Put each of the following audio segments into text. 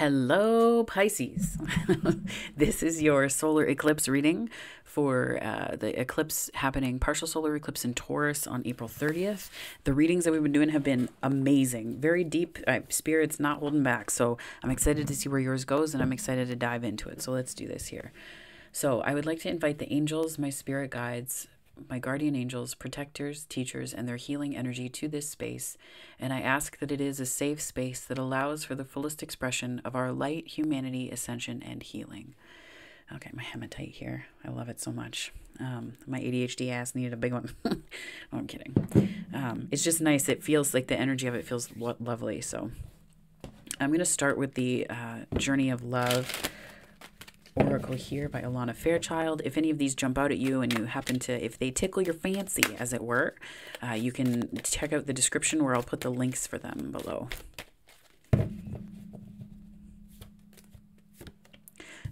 Hello, Pisces. this is your solar eclipse reading for uh, the eclipse happening, partial solar eclipse in Taurus on April 30th. The readings that we've been doing have been amazing, very deep. Uh, spirit's not holding back. So I'm excited to see where yours goes and I'm excited to dive into it. So let's do this here. So I would like to invite the angels, my spirit guides, my guardian angels, protectors, teachers, and their healing energy to this space, and I ask that it is a safe space that allows for the fullest expression of our light, humanity, ascension, and healing. Okay, my hematite here. I love it so much. Um, my ADHD ass needed a big one. oh, I'm kidding. Um, it's just nice. It feels like the energy of it feels lo lovely. So I'm going to start with the uh, Journey of Love Oracle here by Alana Fairchild. If any of these jump out at you and you happen to, if they tickle your fancy, as it were, uh, you can check out the description where I'll put the links for them below.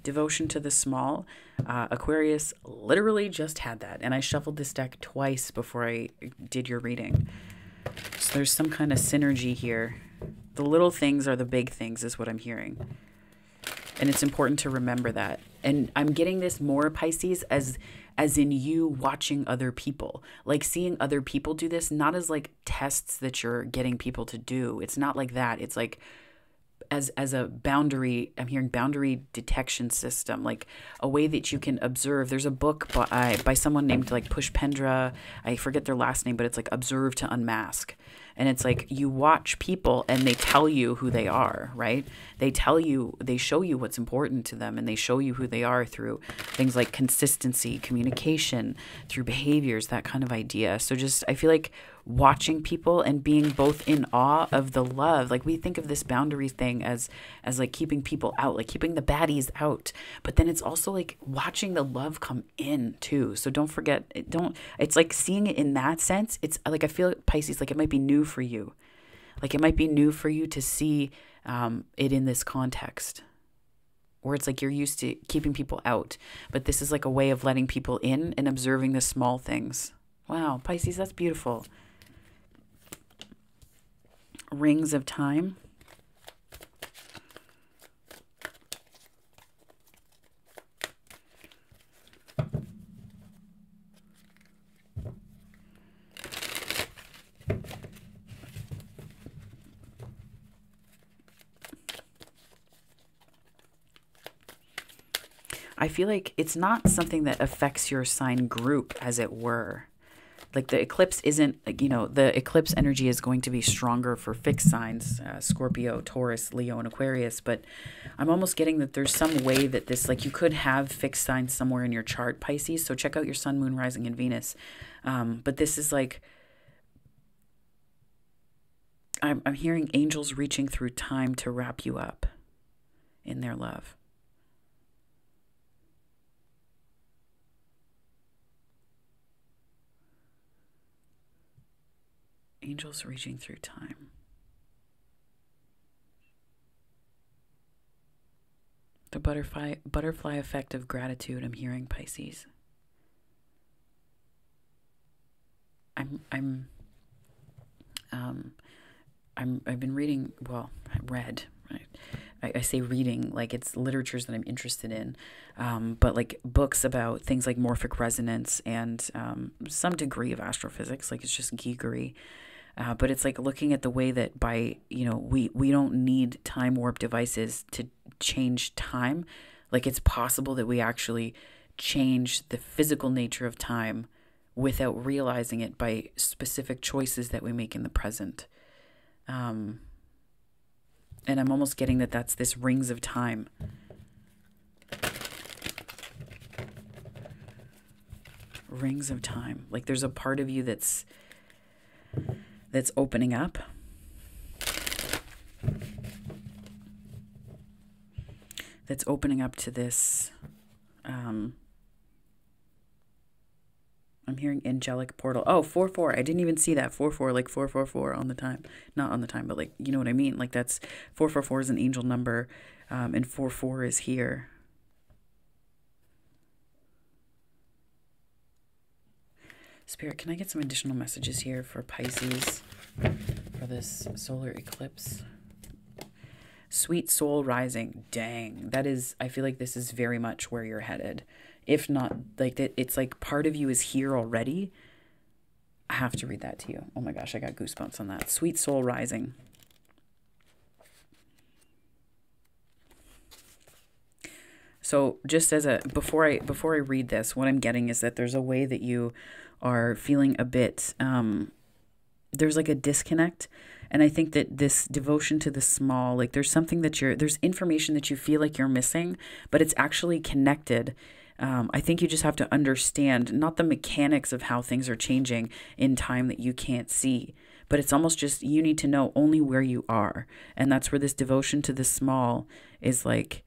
Devotion to the Small. Uh, Aquarius literally just had that, and I shuffled this deck twice before I did your reading. So there's some kind of synergy here. The little things are the big things, is what I'm hearing and it's important to remember that and i'm getting this more pisces as as in you watching other people like seeing other people do this not as like tests that you're getting people to do it's not like that it's like as as a boundary i'm hearing boundary detection system like a way that you can observe there's a book by by someone named like Pushpendra. i forget their last name but it's like observe to unmask and it's like you watch people and they tell you who they are, right? They tell you, they show you what's important to them and they show you who they are through things like consistency, communication, through behaviors, that kind of idea. So just, I feel like watching people and being both in awe of the love. Like we think of this boundary thing as as like keeping people out, like keeping the baddies out, but then it's also like watching the love come in too. So don't forget, it don't it's like seeing it in that sense. It's like I feel like Pisces like it might be new for you. Like it might be new for you to see um, it in this context where it's like you're used to keeping people out, but this is like a way of letting people in and observing the small things. Wow, Pisces, that's beautiful. Rings of Time. I feel like it's not something that affects your sign group, as it were like the eclipse isn't like you know the eclipse energy is going to be stronger for fixed signs uh, Scorpio, Taurus, Leo, and Aquarius. But I'm almost getting that there's some way that this like you could have fixed signs somewhere in your chart, Pisces. So check out your Sun, Moon, Rising, and Venus. Um, but this is like. I'm, I'm hearing angels reaching through time to wrap you up in their love. angels reaching through time. The butterfly, butterfly effect of gratitude, I'm hearing Pisces. I'm, I'm, um, I'm, I've been reading, well, I read, right? I, I, say reading like it's literatures that I'm interested in, um, but like books about things like morphic resonance and um, some degree of astrophysics, like it's just geekery. Uh, but it's like looking at the way that by you know we we don't need time warp devices to change time. Like it's possible that we actually change the physical nature of time without realizing it by specific choices that we make in the present. Um, and I'm almost getting that that's this rings of time. Rings of time. Like there's a part of you that's that's opening up. That's opening up to this. Um, I'm hearing angelic portal. Oh, 4 4. I didn't even see that. 4 4, like 444 four, four on the time. Not on the time, but like, you know what I mean? Like, that's 444 four, is an angel number, um, and 4 4 is here. Spirit, can I get some additional messages here for Pisces for this solar eclipse? Sweet soul rising. Dang. That is, I feel like this is very much where you're headed. If not, like, it's like part of you is here already. I have to read that to you. Oh my gosh, I got goosebumps on that. Sweet soul rising. So just as a before I before I read this, what I'm getting is that there's a way that you are feeling a bit um, there's like a disconnect and i think that this devotion to the small like there's something that you're there's information that you feel like you're missing but it's actually connected um, i think you just have to understand not the mechanics of how things are changing in time that you can't see but it's almost just you need to know only where you are and that's where this devotion to the small is like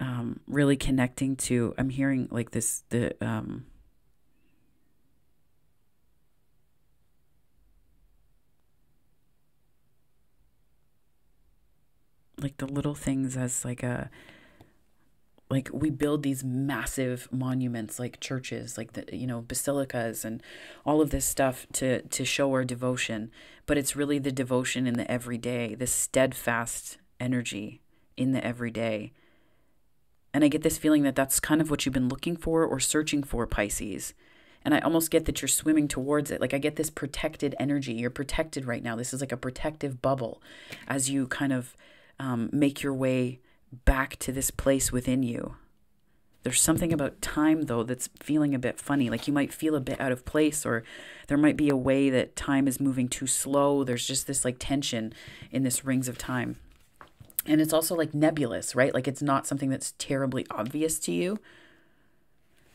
um, really connecting to i'm hearing like this the um, like the little things as like a like we build these massive monuments like churches like the you know basilicas and all of this stuff to to show our devotion but it's really the devotion in the everyday this steadfast energy in the everyday and i get this feeling that that's kind of what you've been looking for or searching for pisces and i almost get that you're swimming towards it like i get this protected energy you're protected right now this is like a protective bubble as you kind of um, make your way back to this place within you. There's something about time, though, that's feeling a bit funny. Like you might feel a bit out of place, or there might be a way that time is moving too slow. There's just this like tension in this rings of time. And it's also like nebulous, right? Like it's not something that's terribly obvious to you.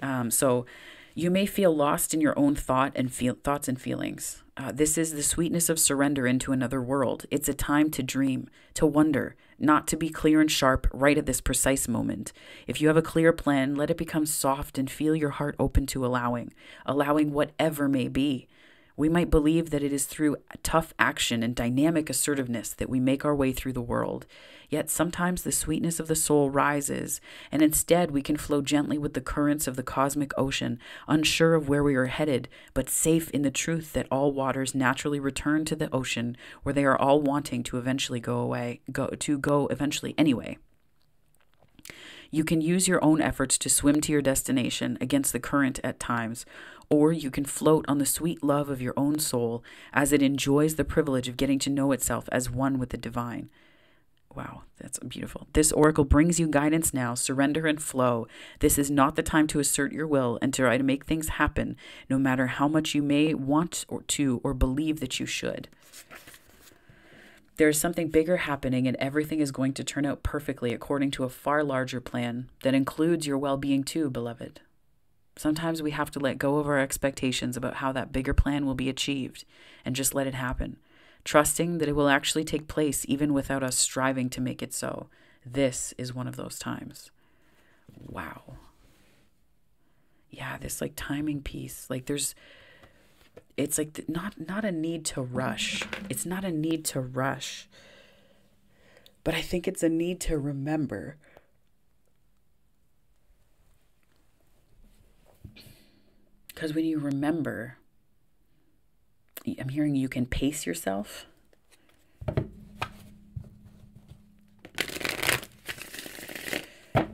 Um, so you may feel lost in your own thought and feel thoughts and feelings. Uh, this is the sweetness of surrender into another world. It's a time to dream, to wonder, not to be clear and sharp right at this precise moment. If you have a clear plan, let it become soft and feel your heart open to allowing, allowing whatever may be. We might believe that it is through tough action and dynamic assertiveness that we make our way through the world. Yet sometimes the sweetness of the soul rises, and instead we can flow gently with the currents of the cosmic ocean, unsure of where we are headed, but safe in the truth that all waters naturally return to the ocean where they are all wanting to eventually go away, go to go eventually anyway. You can use your own efforts to swim to your destination against the current at times, or you can float on the sweet love of your own soul as it enjoys the privilege of getting to know itself as one with the divine. Wow, that's beautiful. This oracle brings you guidance now. Surrender and flow. This is not the time to assert your will and to try to make things happen, no matter how much you may want or to or believe that you should. There is something bigger happening, and everything is going to turn out perfectly according to a far larger plan that includes your well being, too, beloved. Sometimes we have to let go of our expectations about how that bigger plan will be achieved and just let it happen, trusting that it will actually take place even without us striving to make it so. This is one of those times. Wow. Yeah, this like timing piece, like there's it's like th- not not a need to rush. It's not a need to rush. But I think it's a need to remember Because when you remember, I'm hearing you can pace yourself.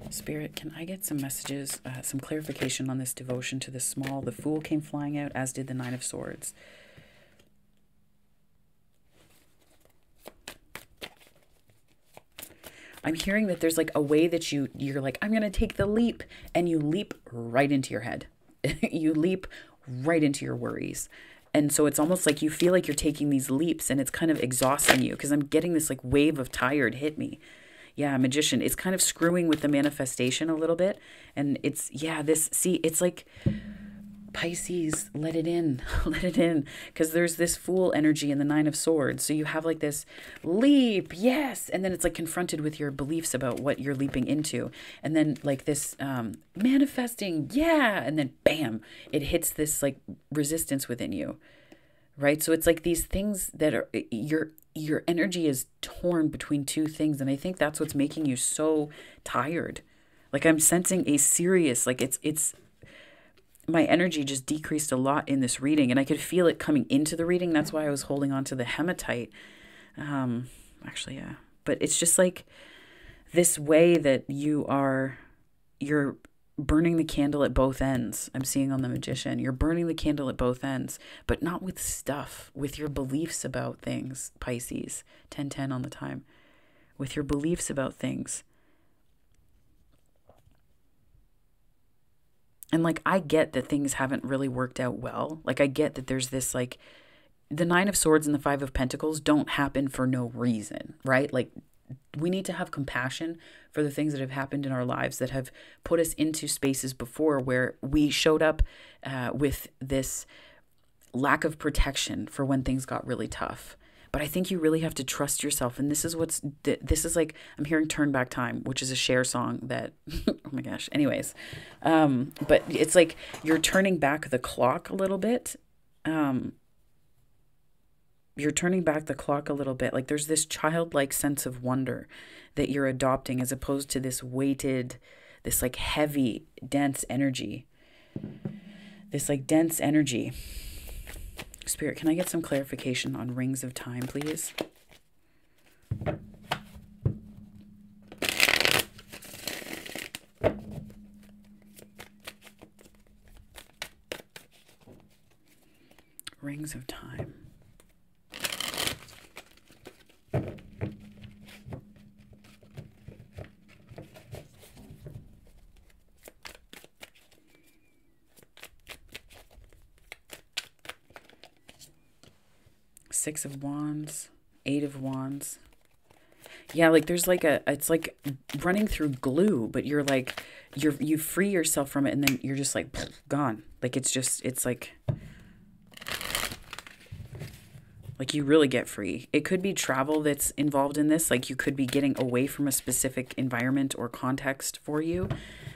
Spirit, can I get some messages, uh, some clarification on this devotion to the small? The Fool came flying out, as did the Nine of Swords. I'm hearing that there's like a way that you you're like I'm going to take the leap and you leap right into your head. you leap right into your worries. And so it's almost like you feel like you're taking these leaps and it's kind of exhausting you because I'm getting this like wave of tired hit me. Yeah, magician. It's kind of screwing with the manifestation a little bit. And it's, yeah, this, see, it's like. Mm-hmm Pisces, let it in, let it in. Because there's this fool energy in the Nine of Swords. So you have like this leap, yes. And then it's like confronted with your beliefs about what you're leaping into. And then like this um, manifesting, yeah. And then bam, it hits this like resistance within you. Right. So it's like these things that are your your energy is torn between two things. And I think that's what's making you so tired. Like I'm sensing a serious, like it's it's my energy just decreased a lot in this reading and I could feel it coming into the reading. That's why I was holding on to the hematite. Um, actually, yeah. But it's just like this way that you are, you're burning the candle at both ends. I'm seeing on the magician, you're burning the candle at both ends, but not with stuff, with your beliefs about things, Pisces, 1010 on the time, with your beliefs about things. And like, I get that things haven't really worked out well. Like, I get that there's this like, the Nine of Swords and the Five of Pentacles don't happen for no reason, right? Like, we need to have compassion for the things that have happened in our lives that have put us into spaces before where we showed up uh, with this lack of protection for when things got really tough but I think you really have to trust yourself. And this is what's this is like I'm hearing "Turn Back Time," which is a share song that oh my gosh. Anyways, um, but it's like you're turning back the clock a little bit. Um, you're turning back the clock a little bit. Like there's this childlike sense of wonder that you're adopting, as opposed to this weighted, this like heavy, dense energy. This like dense energy. Spirit, can I get some clarification on rings of time, please? Rings of time. Six of Wands, Eight of Wands. Yeah, like there's like a, it's like running through glue, but you're like, you're, you free yourself from it and then you're just like gone. Like it's just, it's like, like you really get free. It could be travel that's involved in this. Like you could be getting away from a specific environment or context for you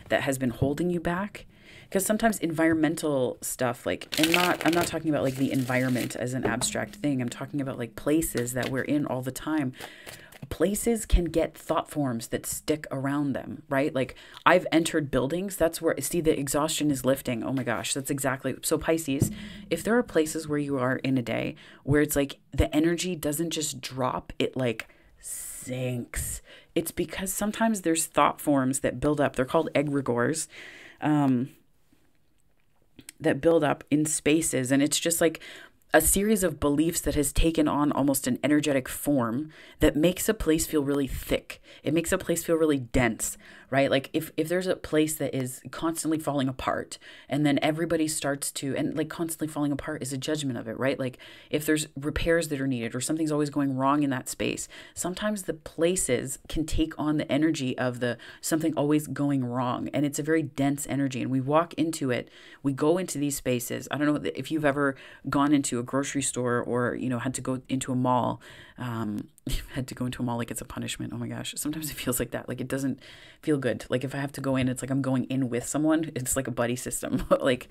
that has been holding you back because sometimes environmental stuff like and not i'm not talking about like the environment as an abstract thing i'm talking about like places that we're in all the time places can get thought forms that stick around them, right? Like I've entered buildings, that's where see the exhaustion is lifting. Oh my gosh, that's exactly. So Pisces, if there are places where you are in a day where it's like the energy doesn't just drop, it like sinks. It's because sometimes there's thought forms that build up. They're called egregores. Um that build up in spaces. And it's just like a series of beliefs that has taken on almost an energetic form that makes a place feel really thick. It makes a place feel really dense right? Like if if there's a place that is constantly falling apart and then everybody starts to and like constantly falling apart is a judgment of it, right? Like if there's repairs that are needed or something's always going wrong in that space, sometimes the places can take on the energy of the something always going wrong and it's a very dense energy and we walk into it, we go into these spaces. I don't know if you've ever gone into a grocery store or you know had to go into a mall um had to go into a mall like it's a punishment. Oh my gosh. Sometimes it feels like that. Like it doesn't feel good. Like if I have to go in, it's like I'm going in with someone. It's like a buddy system. like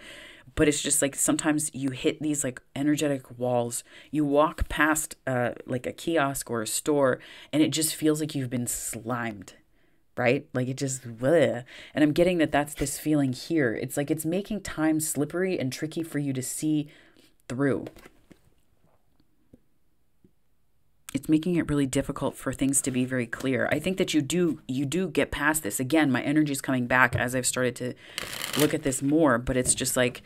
but it's just like sometimes you hit these like energetic walls. You walk past uh like a kiosk or a store and it just feels like you've been slimed. Right? Like it just, bleh. and I'm getting that that's this feeling here. It's like it's making time slippery and tricky for you to see through it's making it really difficult for things to be very clear. I think that you do you do get past this. Again, my energy is coming back as I've started to look at this more, but it's just like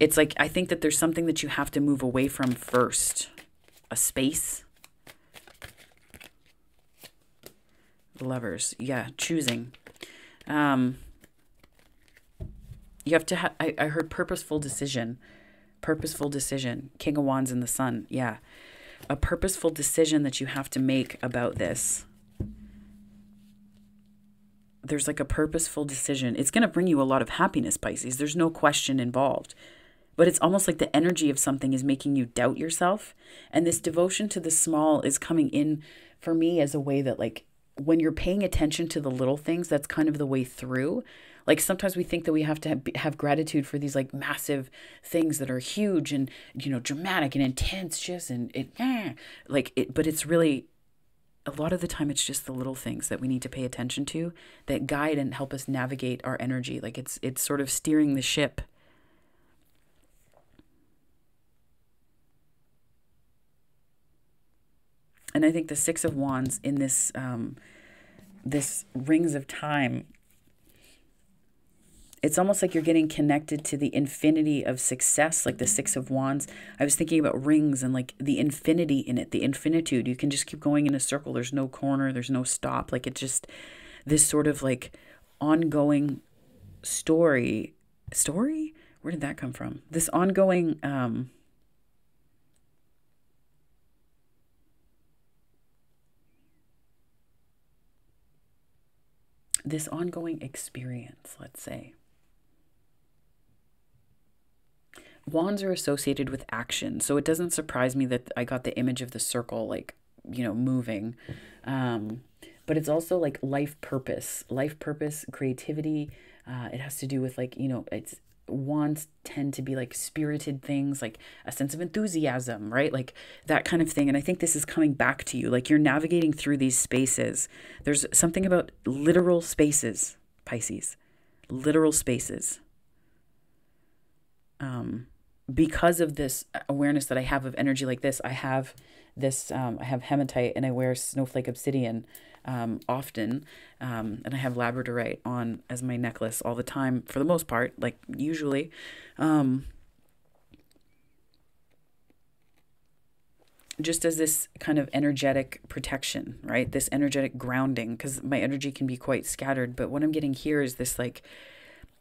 it's like I think that there's something that you have to move away from first. A space. Lovers. Yeah, choosing. Um you have to ha- I, I heard purposeful decision. Purposeful decision. King of Wands in the Sun. Yeah a purposeful decision that you have to make about this. There's like a purposeful decision. It's going to bring you a lot of happiness, Pisces. There's no question involved. But it's almost like the energy of something is making you doubt yourself. And this devotion to the small is coming in for me as a way that, like, when you're paying attention to the little things, that's kind of the way through. Like sometimes we think that we have to have, have gratitude for these like massive things that are huge and you know dramatic and intense just and it eh, like it but it's really a lot of the time it's just the little things that we need to pay attention to that guide and help us navigate our energy like it's it's sort of steering the ship and i think the six of wands in this um, this rings of time it's almost like you're getting connected to the infinity of success, like the Six of Wands. I was thinking about rings and like the infinity in it, the infinitude. You can just keep going in a circle. There's no corner, there's no stop. Like it's just this sort of like ongoing story. Story? Where did that come from? This ongoing. Um, this ongoing experience, let's say. wands are associated with action. So it doesn't surprise me that I got the image of the circle, like, you know, moving. Um, but it's also like life purpose, life purpose, creativity. Uh, it has to do with like, you know, it's wands tend to be like spirited things, like a sense of enthusiasm, right? Like that kind of thing. And I think this is coming back to you. Like you're navigating through these spaces. There's something about literal spaces, Pisces, literal spaces. Um, because of this awareness that I have of energy like this, I have this, um, I have hematite and I wear snowflake obsidian um, often. Um, and I have labradorite on as my necklace all the time for the most part, like usually. Um, just as this kind of energetic protection, right? This energetic grounding, because my energy can be quite scattered. But what I'm getting here is this like,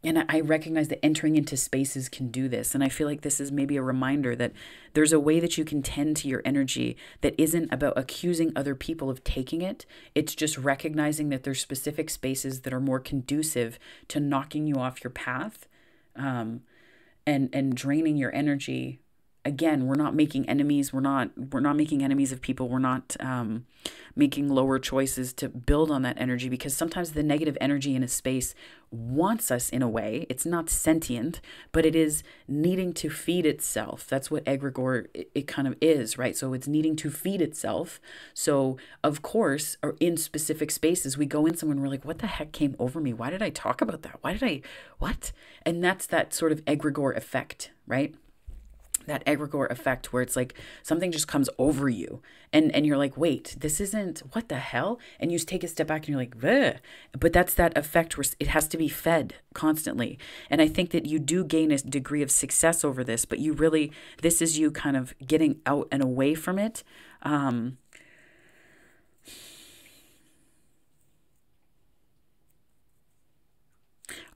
and I recognize that entering into spaces can do this. And I feel like this is maybe a reminder that there's a way that you can tend to your energy that isn't about accusing other people of taking it. It's just recognizing that there's specific spaces that are more conducive to knocking you off your path um, and, and draining your energy again we're not making enemies we're not we're not making enemies of people we're not um, making lower choices to build on that energy because sometimes the negative energy in a space wants us in a way it's not sentient but it is needing to feed itself that's what egregore it, it kind of is right so it's needing to feed itself so of course or in specific spaces we go in someone we're like what the heck came over me why did i talk about that why did i what and that's that sort of egregore effect right that egregore effect where it's like something just comes over you and and you're like wait this isn't what the hell and you take a step back and you're like Bleh. but that's that effect where it has to be fed constantly and i think that you do gain a degree of success over this but you really this is you kind of getting out and away from it um,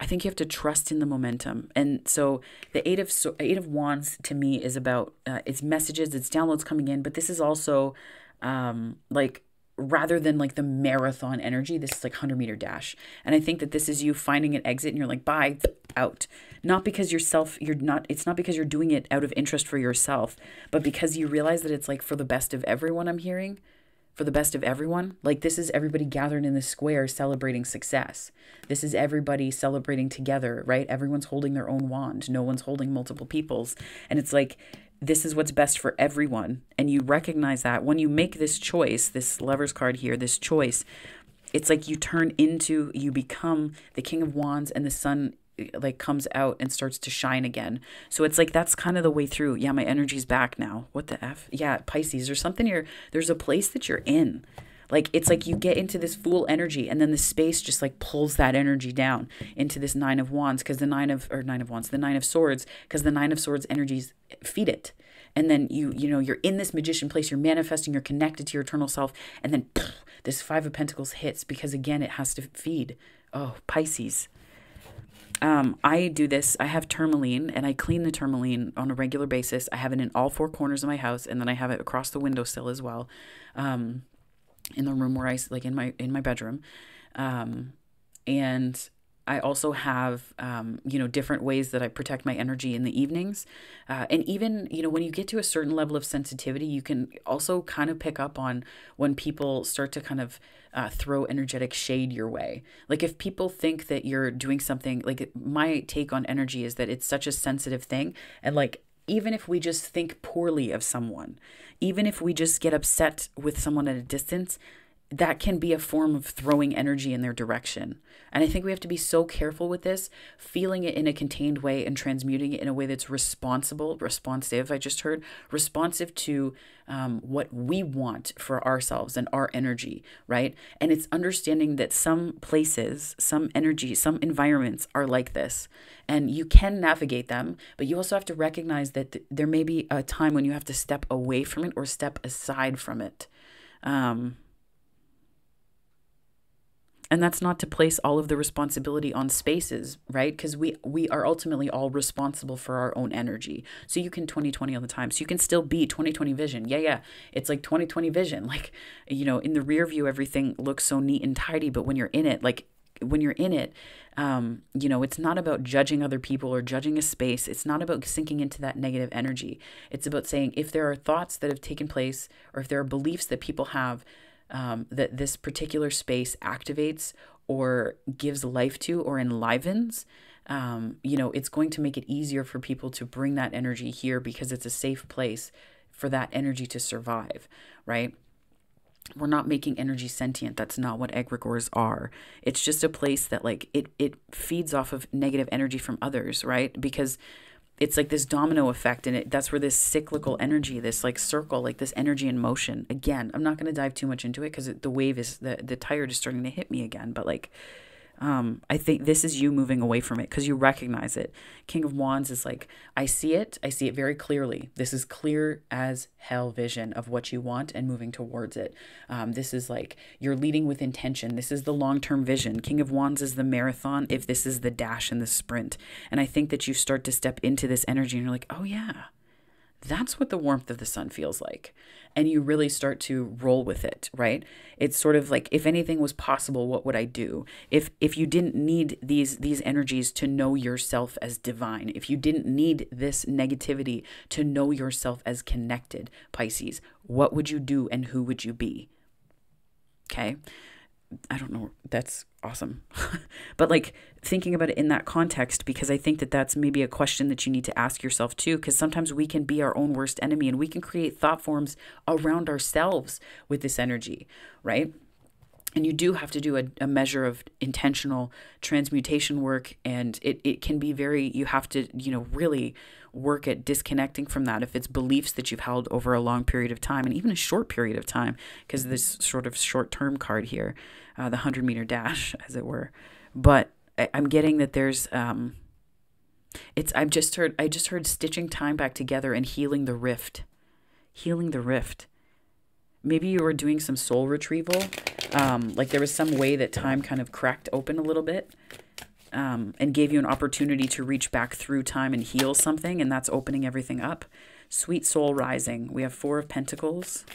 I think you have to trust in the momentum. And so the eight of so, eight of wands to me is about uh, it's messages, it's downloads coming in, but this is also um, like rather than like the marathon energy, this is like hundred meter dash. And I think that this is you finding an exit, and you're like bye out, not because yourself you're not. It's not because you're doing it out of interest for yourself, but because you realize that it's like for the best of everyone. I'm hearing for the best of everyone. Like, this is everybody gathered in the square celebrating success. This is everybody celebrating together, right? Everyone's holding their own wand, no one's holding multiple people's. And it's like, this is what's best for everyone. And you recognize that when you make this choice, this lover's card here, this choice, it's like you turn into, you become the King of Wands and the Sun like comes out and starts to shine again. So it's like that's kind of the way through. Yeah, my energy's back now. What the F? Yeah, Pisces There's something you're there's a place that you're in. Like it's like you get into this full energy and then the space just like pulls that energy down into this 9 of wands cuz the 9 of or 9 of wands, the 9 of swords cuz the 9 of swords energies feed it. And then you you know you're in this magician place, you're manifesting, you're connected to your eternal self and then pff, this 5 of pentacles hits because again it has to feed. Oh, Pisces. Um, I do this. I have tourmaline and I clean the tourmaline on a regular basis. I have it in all four corners of my house and then I have it across the windowsill as well. Um, in the room where I like in my in my bedroom. Um, and I also have, um, you know, different ways that I protect my energy in the evenings. Uh, and even, you know, when you get to a certain level of sensitivity, you can also kind of pick up on when people start to kind of uh, throw energetic shade your way. Like if people think that you're doing something, like my take on energy is that it's such a sensitive thing. And like, even if we just think poorly of someone, even if we just get upset with someone at a distance, that can be a form of throwing energy in their direction. And I think we have to be so careful with this, feeling it in a contained way and transmuting it in a way that's responsible, responsive, I just heard, responsive to um, what we want for ourselves and our energy, right? And it's understanding that some places, some energy, some environments are like this. And you can navigate them, but you also have to recognize that th- there may be a time when you have to step away from it or step aside from it. Um, and that's not to place all of the responsibility on spaces right because we we are ultimately all responsible for our own energy so you can 2020 all the time so you can still be 2020 vision yeah yeah it's like 2020 vision like you know in the rear view everything looks so neat and tidy but when you're in it like when you're in it, um, you know, it's not about judging other people or judging a space. It's not about sinking into that negative energy. It's about saying if there are thoughts that have taken place or if there are beliefs that people have um, that this particular space activates or gives life to or enlivens, um, you know, it's going to make it easier for people to bring that energy here because it's a safe place for that energy to survive, right? We're not making energy sentient. That's not what egregores are. It's just a place that like it it feeds off of negative energy from others, right? Because it's like this domino effect and it that's where this cyclical energy this like circle like this energy in motion again i'm not going to dive too much into it because the wave is the, the tired is starting to hit me again but like um, I think this is you moving away from it because you recognize it. King of Wands is like, I see it. I see it very clearly. This is clear as hell vision of what you want and moving towards it. Um, this is like you're leading with intention. This is the long term vision. King of Wands is the marathon, if this is the dash and the sprint. And I think that you start to step into this energy and you're like, oh, yeah. That's what the warmth of the sun feels like. And you really start to roll with it, right? It's sort of like if anything was possible, what would I do? If if you didn't need these these energies to know yourself as divine, if you didn't need this negativity to know yourself as connected, Pisces, what would you do and who would you be? Okay? I don't know, that's awesome. but like thinking about it in that context, because I think that that's maybe a question that you need to ask yourself too, because sometimes we can be our own worst enemy and we can create thought forms around ourselves with this energy, right? And you do have to do a, a measure of intentional transmutation work. And it, it can be very, you have to, you know, really work at disconnecting from that if it's beliefs that you've held over a long period of time and even a short period of time, because this sort of short term card here uh, the 100 meter dash, as it were. But I, am getting that there's. Um, it's I've just heard I just heard stitching time back together and healing the rift. Healing the rift. Maybe you were doing some soul retrieval. Um, like there was some way that time kind of cracked open a little bit. Um, and gave you an opportunity to reach back through time and heal something, and that's opening everything up. Sweet soul rising. We have four of pentacles.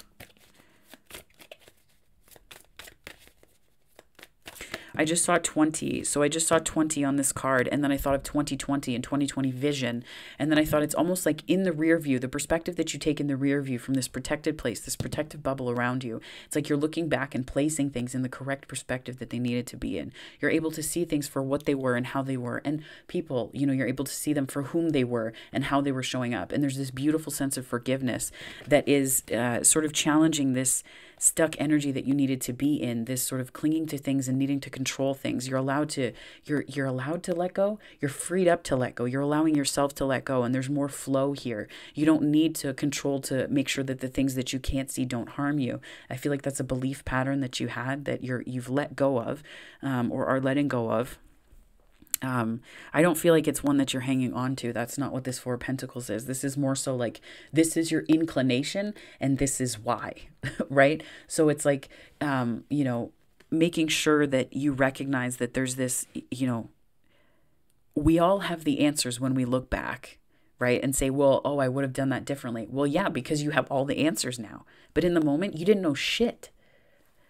I just saw 20. So I just saw 20 on this card. And then I thought of 2020 and 2020 vision. And then I thought it's almost like in the rear view, the perspective that you take in the rear view from this protected place, this protective bubble around you. It's like you're looking back and placing things in the correct perspective that they needed to be in. You're able to see things for what they were and how they were. And people, you know, you're able to see them for whom they were and how they were showing up. And there's this beautiful sense of forgiveness that is uh, sort of challenging this stuck energy that you needed to be in this sort of clinging to things and needing to control things you're allowed to you're you're allowed to let go you're freed up to let go you're allowing yourself to let go and there's more flow here you don't need to control to make sure that the things that you can't see don't harm you i feel like that's a belief pattern that you had that you're you've let go of um, or are letting go of um, I don't feel like it's one that you're hanging on to. That's not what this Four of Pentacles is. This is more so like this is your inclination and this is why, right? So it's like, um, you know, making sure that you recognize that there's this, you know, we all have the answers when we look back, right? And say, well, oh, I would have done that differently. Well, yeah, because you have all the answers now. But in the moment, you didn't know shit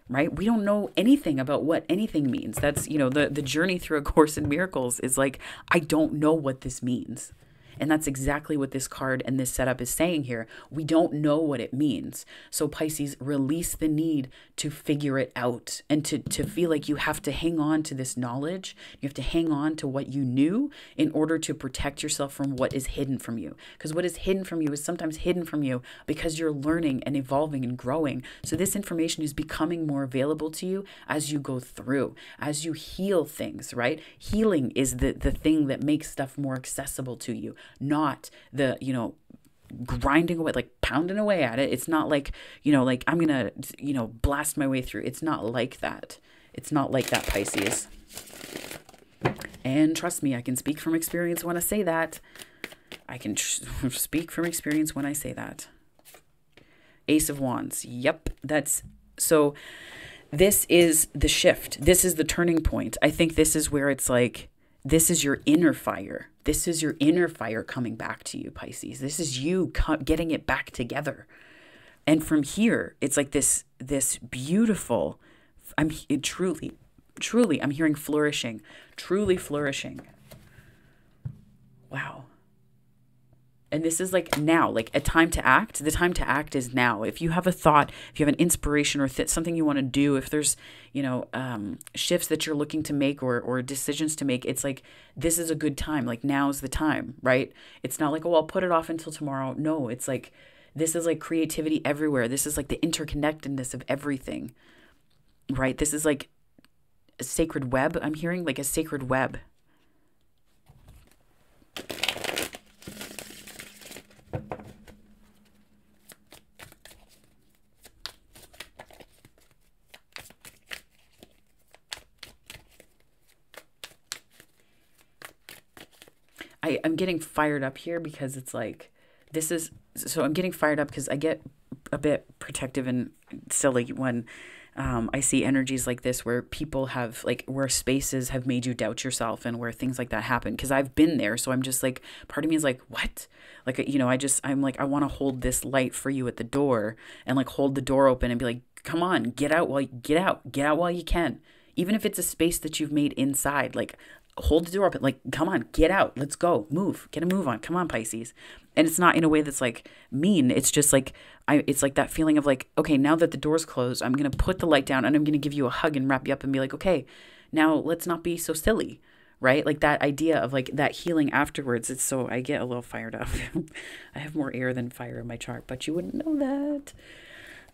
right? We don't know anything about what anything means. That's, you know, the, the journey through A Course in Miracles is like, I don't know what this means. And that's exactly what this card and this setup is saying here. We don't know what it means. So Pisces, release the need to figure it out and to, to feel like you have to hang on to this knowledge. You have to hang on to what you knew in order to protect yourself from what is hidden from you. Because what is hidden from you is sometimes hidden from you because you're learning and evolving and growing. So this information is becoming more available to you as you go through, as you heal things, right? Healing is the, the thing that makes stuff more accessible to you not the, you know, grinding away, like pounding away at it. It's not like, you know, like I'm going to, you know, blast my way through. It's not like that. It's not like that, Pisces. And trust me, I can speak from experience when I say that. I can speak from experience when I say that. Ace of Wands. Yep, that's so. This is the shift. This is the turning point. I think this is where it's like this is your inner fire. This is your inner fire coming back to you, Pisces. This is you getting it back together. And from here, it's like this this beautiful I'm it truly truly I'm hearing flourishing, truly flourishing. Wow and this is like now, like a time to act. The time to act is now. If you have a thought, if you have an inspiration or th- something you want to do, if there's, you know, um, shifts that you're looking to make or, or decisions to make, it's like, this is a good time. Like now is the time, right? It's not like, oh, I'll put it off until tomorrow. No, it's like, this is like creativity everywhere. This is like the interconnectedness of everything, right? This is like a sacred web. I'm hearing like a sacred web I, I'm getting fired up here because it's like this is so I'm getting fired up because I get a bit protective and silly when um, I see energies like this where people have like where spaces have made you doubt yourself and where things like that happen because I've been there so I'm just like part of me is like what like you know I just I'm like I want to hold this light for you at the door and like hold the door open and be like come on get out while you, get out get out while you can even if it's a space that you've made inside like hold the door open. Like, come on, get out. Let's go. Move. Get a move on. Come on, Pisces. And it's not in a way that's like mean. It's just like I it's like that feeling of like, okay, now that the door's closed, I'm gonna put the light down and I'm gonna give you a hug and wrap you up and be like, okay, now let's not be so silly. Right? Like that idea of like that healing afterwards. It's so I get a little fired up. I have more air than fire in my chart, but you wouldn't know that.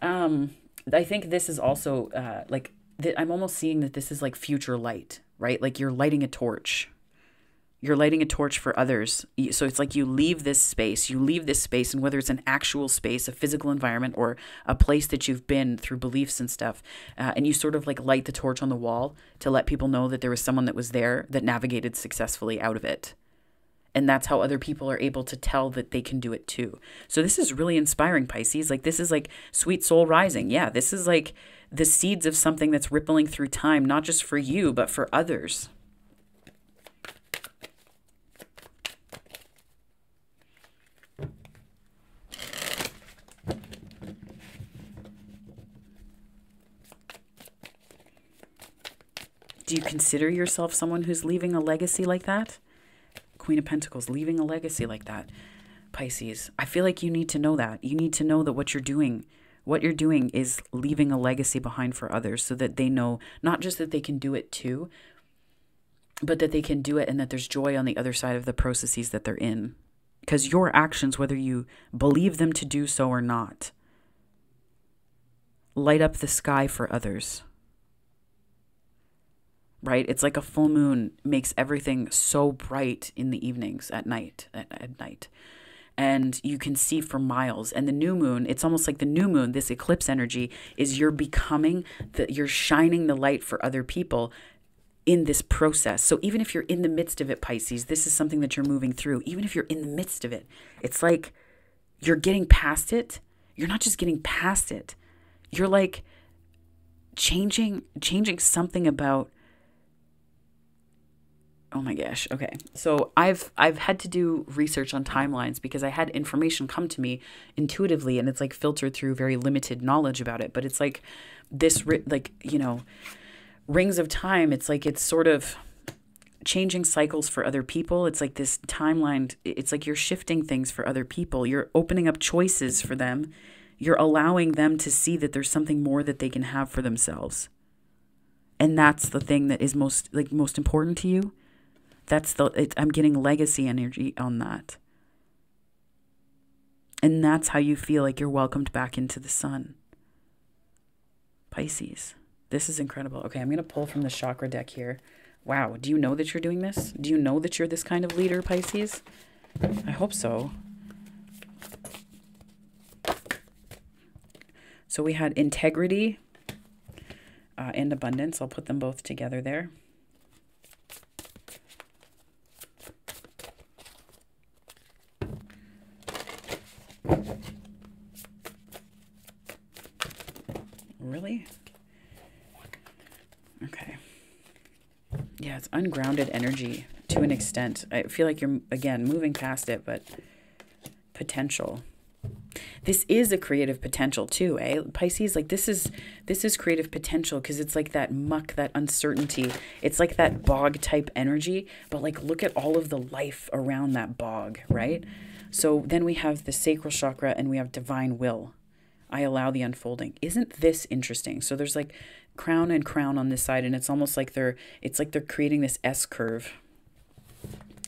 Um, I think this is also uh like that. I'm almost seeing that this is like future light right? Like you're lighting a torch. You're lighting a torch for others. So it's like you leave this space, you leave this space, and whether it's an actual space, a physical environment, or a place that you've been through beliefs and stuff, uh, and you sort of like light the torch on the wall to let people know that there was someone that was there that navigated successfully out of it and that's how other people are able to tell that they can do it too. So this is really inspiring Pisces. Like this is like sweet soul rising. Yeah, this is like the seeds of something that's rippling through time, not just for you, but for others. Do you consider yourself someone who's leaving a legacy like that? Queen of Pentacles, leaving a legacy like that. Pisces, I feel like you need to know that. You need to know that what you're doing what you're doing is leaving a legacy behind for others so that they know not just that they can do it too, but that they can do it and that there's joy on the other side of the processes that they're in. Because your actions, whether you believe them to do so or not, light up the sky for others. Right? It's like a full moon makes everything so bright in the evenings at night, at, at night and you can see for miles. And the new moon, it's almost like the new moon, this eclipse energy is you're becoming that you're shining the light for other people in this process. So even if you're in the midst of it, Pisces, this is something that you're moving through. Even if you're in the midst of it, it's like you're getting past it. You're not just getting past it. You're like changing changing something about oh my gosh okay so i've i've had to do research on timelines because i had information come to me intuitively and it's like filtered through very limited knowledge about it but it's like this like you know rings of time it's like it's sort of changing cycles for other people it's like this timeline it's like you're shifting things for other people you're opening up choices for them you're allowing them to see that there's something more that they can have for themselves and that's the thing that is most like most important to you that's the it, I'm getting legacy energy on that. And that's how you feel like you're welcomed back into the sun. Pisces. This is incredible. Okay, I'm going to pull from the chakra deck here. Wow, do you know that you're doing this? Do you know that you're this kind of leader, Pisces? I hope so. So we had integrity uh, and abundance. I'll put them both together there. ungrounded energy to an extent. I feel like you're, again, moving past it, but potential. This is a creative potential too, eh? Pisces, like this is this is creative potential because it's like that muck, that uncertainty. It's like that bog type energy, but like look at all of the life around that bog, right? So then we have the sacral chakra and we have divine will. I allow the unfolding. Isn't this interesting? So there's like crown and crown on this side and it's almost like they're it's like they're creating this S curve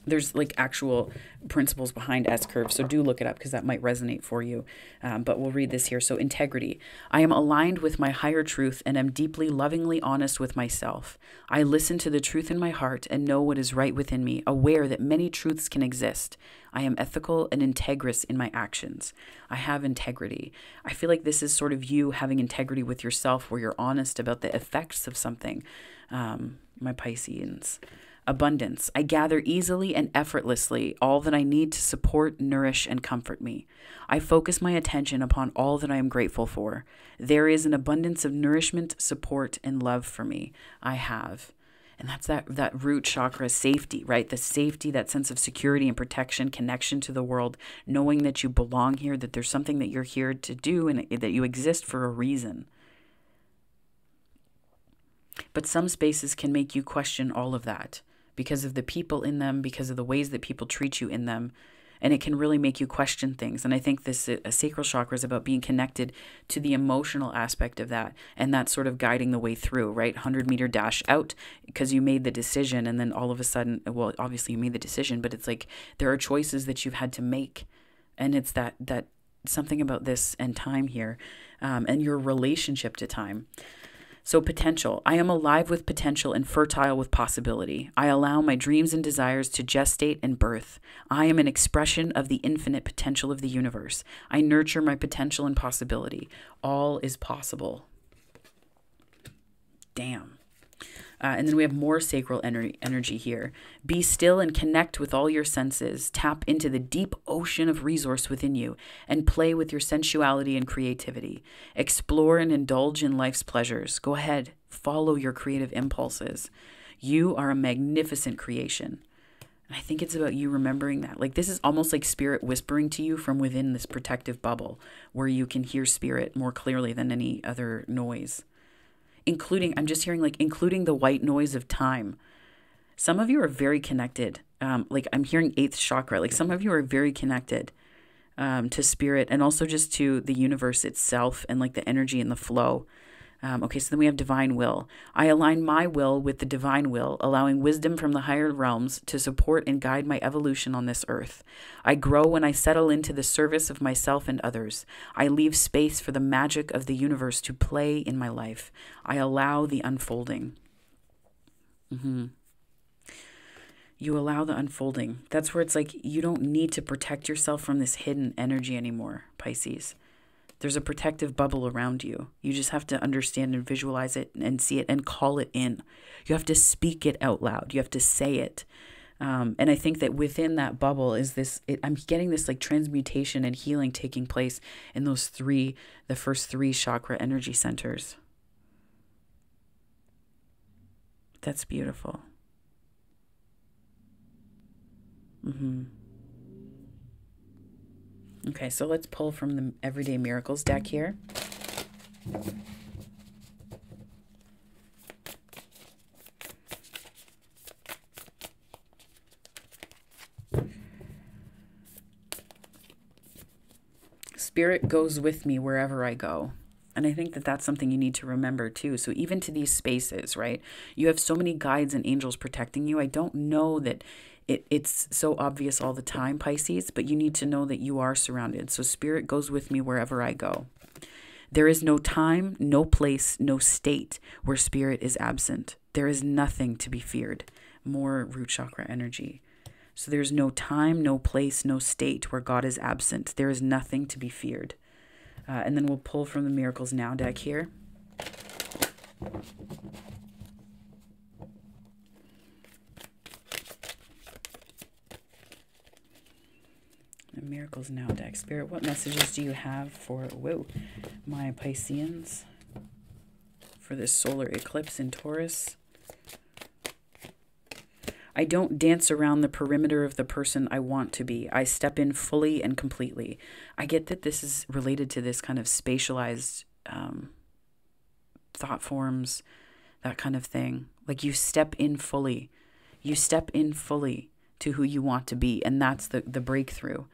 there's like actual principles behind S curves, so do look it up because that might resonate for you. Um, but we'll read this here. So, integrity. I am aligned with my higher truth and am deeply, lovingly honest with myself. I listen to the truth in my heart and know what is right within me, aware that many truths can exist. I am ethical and integrous in my actions. I have integrity. I feel like this is sort of you having integrity with yourself where you're honest about the effects of something. Um, my Pisceans abundance. I gather easily and effortlessly all that I need to support, nourish, and comfort me. I focus my attention upon all that I am grateful for. There is an abundance of nourishment, support, and love for me. I have. And that's that, that root chakra safety, right? The safety, that sense of security and protection, connection to the world, knowing that you belong here, that there's something that you're here to do, and that you exist for a reason. But some spaces can make you question all of that because of the people in them, because of the ways that people treat you in them. And it can really make you question things. And I think this uh, sacral chakra is about being connected to the emotional aspect of that. And that's sort of guiding the way through, right? 100 meter dash out because you made the decision. And then all of a sudden, well, obviously you made the decision, but it's like there are choices that you've had to make. And it's that, that something about this and time here um, and your relationship to time. So, potential. I am alive with potential and fertile with possibility. I allow my dreams and desires to gestate and birth. I am an expression of the infinite potential of the universe. I nurture my potential and possibility. All is possible. Damn. Uh, and then we have more sacral ener- energy here. Be still and connect with all your senses. Tap into the deep ocean of resource within you and play with your sensuality and creativity. Explore and indulge in life's pleasures. Go ahead, follow your creative impulses. You are a magnificent creation. I think it's about you remembering that. Like, this is almost like spirit whispering to you from within this protective bubble where you can hear spirit more clearly than any other noise including, I'm just hearing like including the white noise of time. Some of you are very connected. Um, like I'm hearing eighth chakra. Like some of you are very connected um, to spirit and also just to the universe itself and like the energy and the flow. Um, okay, so then we have divine will. I align my will with the divine will, allowing wisdom from the higher realms to support and guide my evolution on this earth. I grow when I settle into the service of myself and others. I leave space for the magic of the universe to play in my life. I allow the unfolding. Mm-hmm. You allow the unfolding. That's where it's like you don't need to protect yourself from this hidden energy anymore, Pisces there's a protective bubble around you. You just have to understand and visualize it and see it and call it in. You have to speak it out loud. You have to say it. Um, and I think that within that bubble is this, it, I'm getting this like transmutation and healing taking place in those three, the first three chakra energy centers. That's beautiful. Mm-hmm. Okay, so let's pull from the Everyday Miracles deck here. Spirit goes with me wherever I go. And I think that that's something you need to remember too. So, even to these spaces, right? You have so many guides and angels protecting you. I don't know that it, it's so obvious all the time, Pisces, but you need to know that you are surrounded. So spirit goes with me wherever I go. There is no time, no place, no state where spirit is absent. There is nothing to be feared. More root chakra energy. So there's no time, no place, no state where God is absent. There is nothing to be feared. Uh, and then we'll pull from the Miracles Now deck here. miracles now deck. Spirit, what messages do you have for, whoa, my Pisceans for this solar eclipse in Taurus? I don't dance around the perimeter of the person I want to be. I step in fully and completely. I get that this is related to this kind of spatialized um, thought forms, that kind of thing. Like you step in fully. You step in fully to who you want to be. And that's the, the breakthrough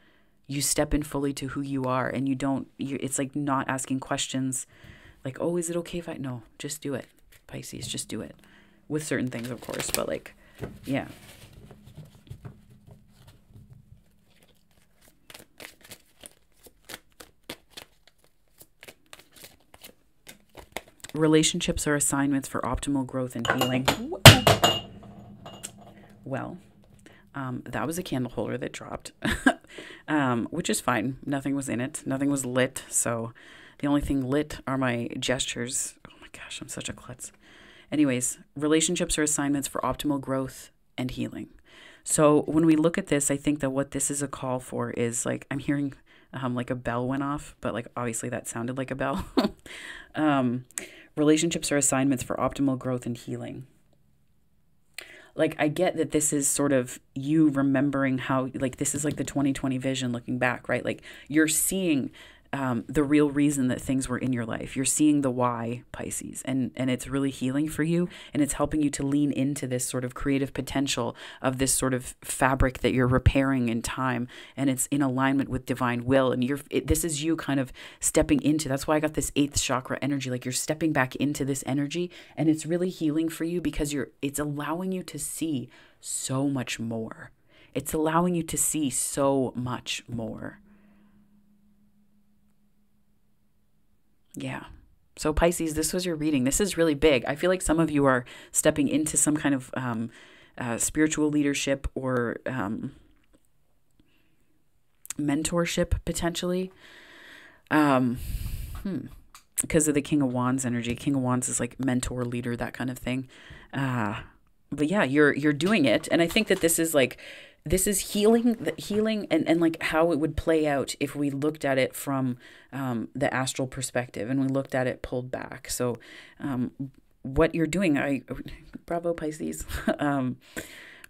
you step in fully to who you are and you don't you it's like not asking questions like oh is it okay if i no just do it pisces just do it with certain things of course but like yeah relationships are assignments for optimal growth and healing well um, that was a candle holder that dropped um, which is fine. Nothing was in it, nothing was lit. So the only thing lit are my gestures. Oh my gosh, I'm such a klutz. Anyways, relationships are assignments for optimal growth and healing. So when we look at this, I think that what this is a call for is like I'm hearing um, like a bell went off, but like obviously that sounded like a bell. um, relationships are assignments for optimal growth and healing like I get that this is sort of you remembering how like this is like the 2020 vision looking back, right? Like you're seeing um, the real reason that things were in your life. You're seeing the why, Pisces, and and it's really healing for you, and it's helping you to lean into this sort of creative potential of this sort of fabric that you're repairing in time, and it's in alignment with divine will. And you're it, this is you kind of stepping into. That's why I got this eighth chakra energy. Like you're stepping back into this energy, and it's really healing for you because you're it's allowing you to see so much more. It's allowing you to see so much more. Yeah. So, Pisces, this was your reading. This is really big. I feel like some of you are stepping into some kind of um, uh, spiritual leadership or um, mentorship potentially. Um, hmm. Because of the King of Wands energy. King of Wands is like mentor, leader, that kind of thing. Uh, but yeah, you're you're doing it, and I think that this is like this is healing the healing and, and like how it would play out if we looked at it from um, the astral perspective and we looked at it pulled back so um, what you're doing i bravo pisces um,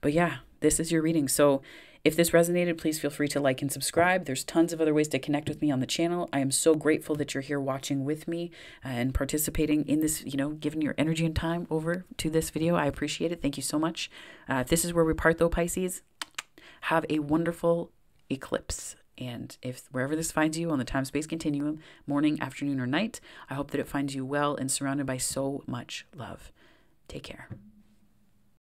but yeah this is your reading so if this resonated please feel free to like and subscribe there's tons of other ways to connect with me on the channel i am so grateful that you're here watching with me uh, and participating in this you know giving your energy and time over to this video i appreciate it thank you so much uh, if this is where we part though pisces have a wonderful eclipse. And if wherever this finds you on the time space continuum, morning, afternoon, or night, I hope that it finds you well and surrounded by so much love. Take care.